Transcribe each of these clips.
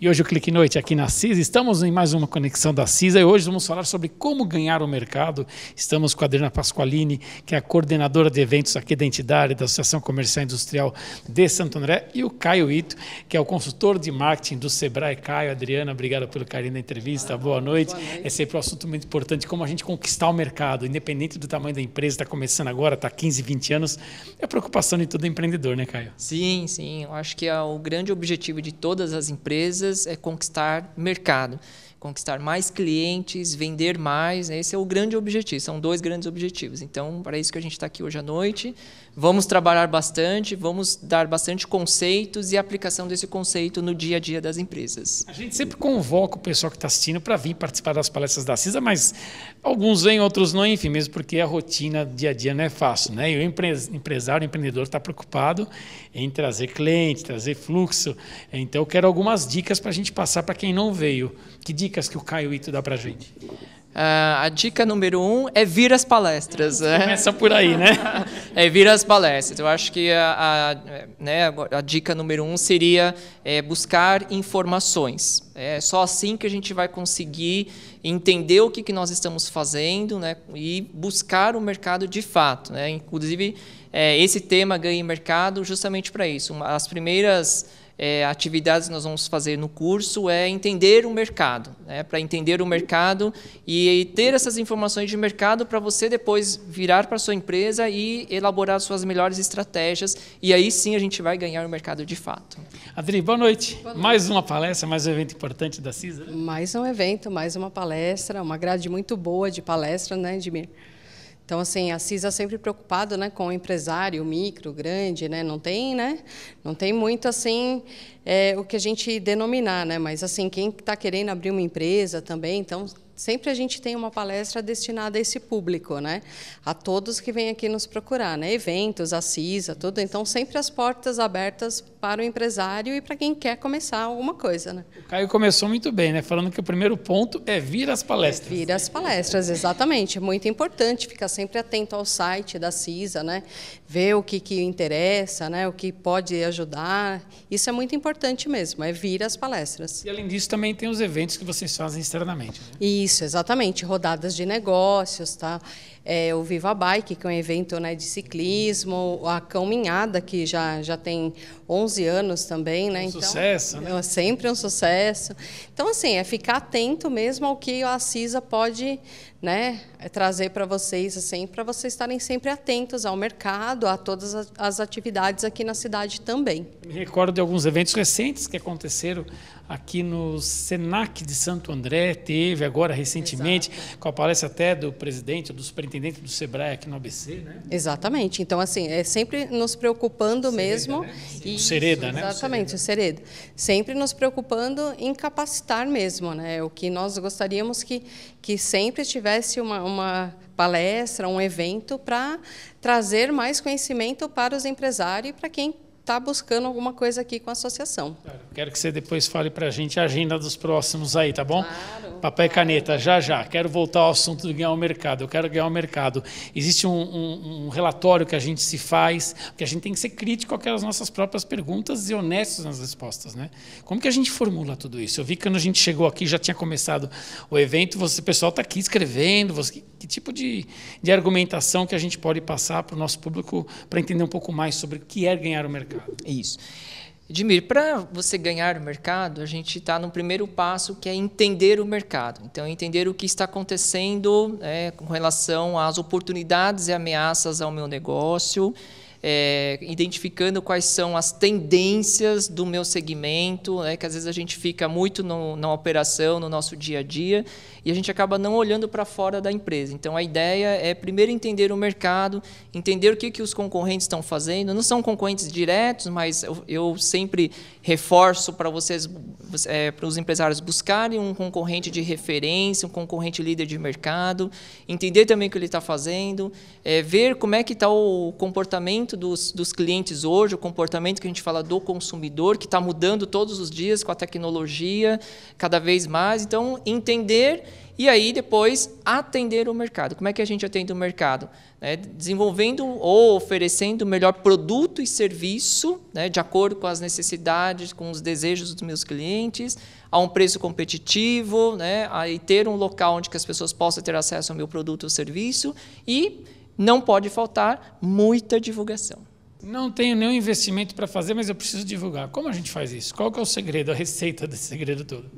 E hoje o Clique Noite aqui na CISA, estamos em mais uma conexão da CISA e hoje vamos falar sobre como ganhar o mercado. Estamos com a Adriana Pasqualini, que é a coordenadora de eventos aqui da entidade da Associação Comercial e Industrial de Santo André e o Caio Ito, que é o consultor de marketing do Sebrae. Caio, Adriana, obrigado pelo carinho da entrevista, ah, boa, noite. boa noite. É sempre um assunto muito importante, como a gente conquistar o mercado, independente do tamanho da empresa, está começando agora, está 15, 20 anos, é a preocupação de todo empreendedor, né Caio? Sim, sim, eu acho que é o grande objetivo de todas as empresas é, conquistar mercado conquistar mais clientes, vender mais. Né? Esse é o grande objetivo, são dois grandes objetivos. Então, para isso que a gente está aqui hoje à noite, vamos trabalhar bastante, vamos dar bastante conceitos e aplicação desse conceito no dia a dia das empresas. A gente sempre convoca o pessoal que está assistindo para vir participar das palestras da CISA, mas alguns vêm, outros não, enfim, mesmo porque a rotina dia a dia não é fácil. Né? E o empresário, o empreendedor está preocupado em trazer cliente, trazer fluxo. Então, eu quero algumas dicas para a gente passar para quem não veio. Que dicas dicas que o Caio Ito dá para a gente? Uh, a dica número um é vir às palestras. Né? Começa por aí, né? é vir às palestras. Eu acho que a, a, né, a dica número um seria é, buscar informações. É só assim que a gente vai conseguir entender o que, que nós estamos fazendo né, e buscar o mercado de fato. Né? Inclusive, é, esse tema ganha mercado justamente para isso. Uma, as primeiras é, atividades que nós vamos fazer no curso é entender o mercado, né? para entender o mercado e, e ter essas informações de mercado para você depois virar para sua empresa e elaborar suas melhores estratégias e aí sim a gente vai ganhar o mercado de fato. Adri, boa noite. Boa noite. Mais uma palestra, mais um evento importante da CISA. Né? Mais um evento, mais uma palestra, uma grade muito boa de palestra, né, Edmir? Então, assim, a CISA é sempre preocupada né, com o empresário, micro, grande, né? Não tem, né? Não tem muito, assim, é, o que a gente denominar, né? Mas, assim, quem está querendo abrir uma empresa também, então sempre a gente tem uma palestra destinada a esse público, né? A todos que vêm aqui nos procurar, né? Eventos, a CISA, tudo. Então, sempre as portas abertas para o empresário e para quem quer começar alguma coisa, né? O Caio começou muito bem, né? Falando que o primeiro ponto é vir às palestras. É vir às palestras, exatamente. Muito importante ficar sempre atento ao site da CISA, né? Ver o que, que interessa, né? O que pode ajudar. Isso é muito importante mesmo, é vir às palestras. E além disso, também tem os eventos que vocês fazem externamente. Né? Isso isso, exatamente, rodadas de negócios, tá? é, o Viva Bike, que é um evento né, de ciclismo, a Caminhada, que já, já tem 11 anos também. Né? Um então, sucesso, né? É sempre um sucesso. Então, assim, é ficar atento mesmo ao que a CISA pode né, trazer para vocês, assim, para vocês estarem sempre atentos ao mercado, a todas as atividades aqui na cidade também. Me recordo de alguns eventos recentes que aconteceram aqui no Senac de Santo André, teve agora recentemente, Exato. com a palestra até do presidente, do superintendente dentro do Sebrae aqui no ABC, né? Exatamente. Então, assim, é sempre nos preocupando Sereda, mesmo. Né? E, o Sereda, né? Exatamente, o Sereda. o Sereda. Sempre nos preocupando em capacitar mesmo, né? O que nós gostaríamos que, que sempre tivesse uma, uma palestra, um evento para trazer mais conhecimento para os empresários e para quem está buscando alguma coisa aqui com a associação. Quero que você depois fale para a gente a agenda dos próximos aí, tá bom? Claro. Papel e caneta, já já. Quero voltar ao assunto de ganhar o mercado. Eu quero ganhar o mercado. Existe um, um, um relatório que a gente se faz, que a gente tem que ser crítico aquelas nossas próprias perguntas e honestos nas respostas. Né? Como que a gente formula tudo isso? Eu vi que quando a gente chegou aqui, já tinha começado o evento, você, o pessoal está aqui escrevendo. Você, que, que tipo de, de argumentação que a gente pode passar para o nosso público para entender um pouco mais sobre o que é ganhar o mercado? Isso. Edmir, para você ganhar o mercado, a gente está no primeiro passo que é entender o mercado. Então, entender o que está acontecendo é, com relação às oportunidades e ameaças ao meu negócio é, identificando quais são as tendências do meu segmento, né, que às vezes a gente fica muito no, na operação, no nosso dia a dia, e a gente acaba não olhando para fora da empresa. Então, a ideia é primeiro entender o mercado, entender o que, que os concorrentes estão fazendo. Não são concorrentes diretos, mas eu, eu sempre reforço para vocês, é, para os empresários buscarem um concorrente de referência, um concorrente líder de mercado, entender também o que ele está fazendo, é, ver como é que está o comportamento comportamento dos, dos clientes hoje, o comportamento que a gente fala do consumidor, que está mudando todos os dias com a tecnologia, cada vez mais. Então, entender e aí depois atender o mercado. Como é que a gente atende o mercado? Né, desenvolvendo ou oferecendo o melhor produto e serviço, né? de acordo com as necessidades, com os desejos dos meus clientes, a um preço competitivo, né? e ter um local onde que as pessoas possam ter acesso ao meu produto ou serviço e não pode faltar muita divulgação. Não tenho nenhum investimento para fazer, mas eu preciso divulgar. Como a gente faz isso? Qual é o segredo, a receita desse segredo todo?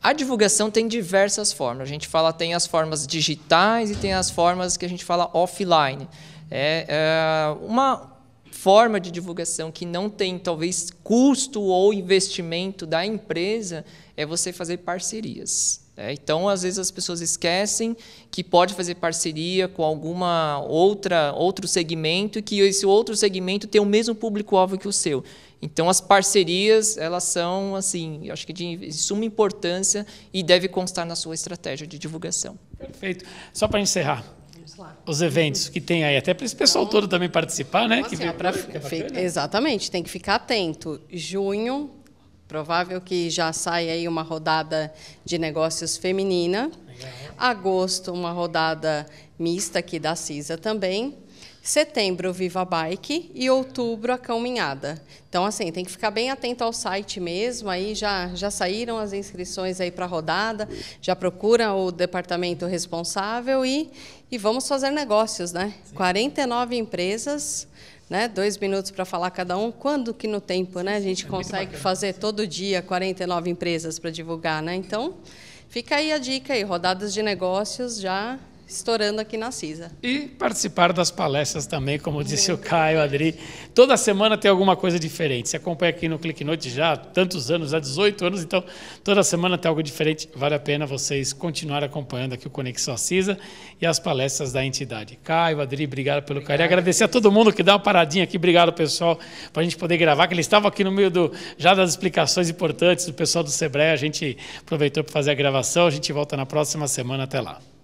A divulgação tem diversas formas. A gente fala tem as formas digitais e tem as formas que a gente fala offline. É, é uma forma de divulgação que não tem talvez custo ou investimento da empresa é você fazer parcerias. É, então, às vezes as pessoas esquecem que pode fazer parceria com alguma outra outro segmento e que esse outro segmento tem o mesmo público-alvo que o seu. Então, as parcerias elas são assim, acho que de suma importância e deve constar na sua estratégia de divulgação. Perfeito. Só para encerrar, os eventos que tem aí, até para esse pessoal então, todo também participar, né? Nossa, que assim, veio pra... Exatamente, tem que ficar atento. Junho, Provável que já saia aí uma rodada de negócios feminina. Agosto, uma rodada mista aqui da CISA também. Setembro, Viva Bike. E outubro, a Caminhada. Então, assim, tem que ficar bem atento ao site mesmo. Aí já, já saíram as inscrições aí para a rodada. Já procura o departamento responsável e, e vamos fazer negócios, né? Sim. 49 empresas né? Dois minutos para falar cada um. Quando que no tempo, né? A gente é consegue fazer todo dia 49 empresas para divulgar, né? Então, fica aí a dica aí, rodadas de negócios já estourando aqui na CISA. E participar das palestras também, como disse Muito o Caio, Adri. Toda semana tem alguma coisa diferente. Você acompanha aqui no Clique Noite já há tantos anos, há 18 anos, então toda semana tem algo diferente. Vale a pena vocês continuar acompanhando aqui o Conexão CISA e as palestras da entidade. Caio, Adri, obrigado pelo obrigado, carinho. Agradecer a todo mundo que dá uma paradinha aqui. Obrigado, pessoal, para a gente poder gravar, que eles estavam aqui no meio do, já das explicações importantes do pessoal do Sebrae. A gente aproveitou para fazer a gravação. A gente volta na próxima semana. Até lá.